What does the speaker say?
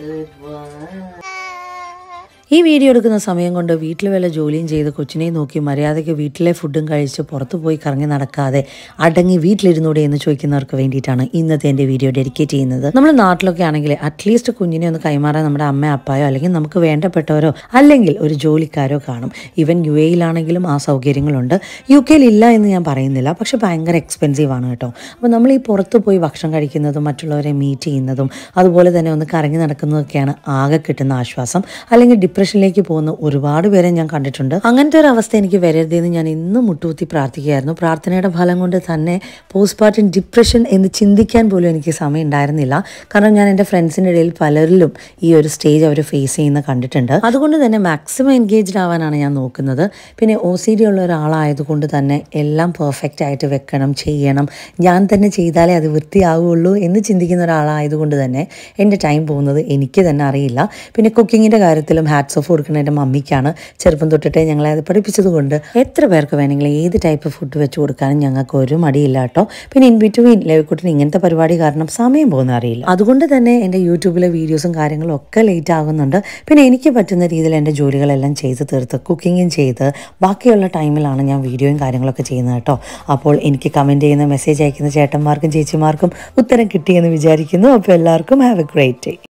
good one. ഈ video എടുക്കുന്ന സമയം കൊണ്ട് വീട്ടിൽ വല്ല ജോലിയും ചെയ്ത് കൊച്ചിനെയും നോക്കി മര്യാദയ്ക്ക് വീട്ടിലെ ഫുഡും കഴിച്ച് പുറത്തു പോയി കറങ്ങി നടക്കാതെ അടങ്ങി വീട്ടിലിരുന്നൂടെ എന്ന് ചോദിക്കുന്നവർക്ക് വേണ്ടിയിട്ടാണ് ഇന്നത്തെ എൻ്റെ വീഡിയോ ഡെഡിക്കേറ്റ് ചെയ്യുന്നത് നമ്മുടെ നാട്ടിലൊക്കെ ആണെങ്കിൽ അറ്റ്ലീസ്റ്റ് കുഞ്ഞിനെ ഒന്ന് കൈമാറാൻ നമ്മുടെ അമ്മ അപ്പായോ അല്ലെങ്കിൽ നമുക്ക് വേണ്ടപ്പെട്ടവരോ അല്ലെങ്കിൽ ഒരു ജോലിക്കാരോ കാണും ഇവൻ യു എയിലാണെങ്കിലും ആ സൗകര്യങ്ങളുണ്ട് യു ഇല്ല എന്ന് ഞാൻ പറയുന്നില്ല പക്ഷെ ഭയങ്കര എക്സ്പെൻസീവ് ആണ് കേട്ടോ അപ്പോൾ നമ്മൾ ഈ പുറത്ത് പോയി ഭക്ഷണം കഴിക്കുന്നതും മറ്റുള്ളവരെ മീറ്റ് ചെയ്യുന്നതും അതുപോലെ തന്നെ ഒന്ന് കറങ്ങി നടക്കുന്നതൊക്കെയാണ് ആകെ കിട്ടുന്ന ആശ്വാസം അല്ലെങ്കിൽ ഡിപ്രഷനിലേക്ക് പോകുന്ന ഒരുപാട് പേരെ ഞാൻ കണ്ടിട്ടുണ്ട് അങ്ങനത്തെ ഒരു അവസ്ഥ എനിക്ക് വരരുതെന്ന് ഞാൻ ഇന്നും മുട്ടുകുത്തി പ്രാർത്ഥിക്കുകയായിരുന്നു പ്രാർത്ഥനയുടെ ഫലം കൊണ്ട് തന്നെ പോസ്റ്റ്മോർട്ടം ഡിപ്രഷൻ എന്ന് ചിന്തിക്കാൻ പോലും എനിക്ക് സമയം ഉണ്ടായിരുന്നില്ല കാരണം ഞാൻ എൻ്റെ ഫ്രണ്ട്സിൻ്റെ ഇടയിൽ പലരിലും ഈ ഒരു സ്റ്റേജ് അവർ ഫേസ് ചെയ്യുന്ന കണ്ടിട്ടുണ്ട് അതുകൊണ്ട് തന്നെ മാക്സിമം എൻഗേജ്ഡ് ആവാനാണ് ഞാൻ നോക്കുന്നത് പിന്നെ ഒ സി ഡി ഉള്ള ഒരാളായതുകൊണ്ട് തന്നെ എല്ലാം പെർഫെക്റ്റ് ആയിട്ട് വെക്കണം ചെയ്യണം ഞാൻ തന്നെ ചെയ്താലേ അത് വൃത്തിയാവുള്ളൂ എന്ന് ചിന്തിക്കുന്ന ഒരാളായതുകൊണ്ട് തന്നെ എൻ്റെ ടൈം പോകുന്നത് എനിക്ക് തന്നെ അറിയില്ല പിന്നെ കുക്കിങ്ങിൻ്റെ കാര്യത്തിലും ഹാറ്റ് ഹാറ്റ്സ് ഓഫ് കൊടുക്കുന്നത് എൻ്റെ മമ്മിക്കാണ് ചെറുപ്പം തൊട്ടിട്ടേ ഞങ്ങളെ അത് പഠിപ്പിച്ചത് കൊണ്ട് എത്ര പേർക്ക് വേണമെങ്കിലും ഏത് ടൈപ്പ് ഫുഡ് വെച്ച് കൊടുക്കാനും ഞങ്ങൾക്ക് ഒരു മടിയില്ല കേട്ടോ പിന്നെ ഇൻ ബിറ്റ്വീൻ ലേവിക്കുട്ടിന് ഇങ്ങനത്തെ പരിപാടി കാരണം സമയം പോകുന്ന അറിയില്ല അതുകൊണ്ട് തന്നെ എൻ്റെ യൂട്യൂബിലെ വീഡിയോസും കാര്യങ്ങളും ഒക്കെ ലേറ്റ് ആകുന്നുണ്ട് പിന്നെ എനിക്ക് പറ്റുന്ന രീതിയിൽ എൻ്റെ ജോലികളെല്ലാം ചെയ്ത് തീർത്ത് കുക്കിങ്ങും ചെയ്ത് ബാക്കിയുള്ള ടൈമിലാണ് ഞാൻ വീഡിയോയും കാര്യങ്ങളൊക്കെ ചെയ്യുന്നത് കേട്ടോ അപ്പോൾ എനിക്ക് കമൻറ്റ് ചെയ്യുന്ന മെസ്സേജ് അയക്കുന്ന ചേട്ടന്മാർക്കും ചേച്ചിമാർക്കും ഉത്തരം കിട്ടിയെന്ന് വിചാരിക്കുന്നു അപ്പോൾ എല്ലാവർക്കും ഹാവ് എ ഗ്രേറ്റ് ഡേ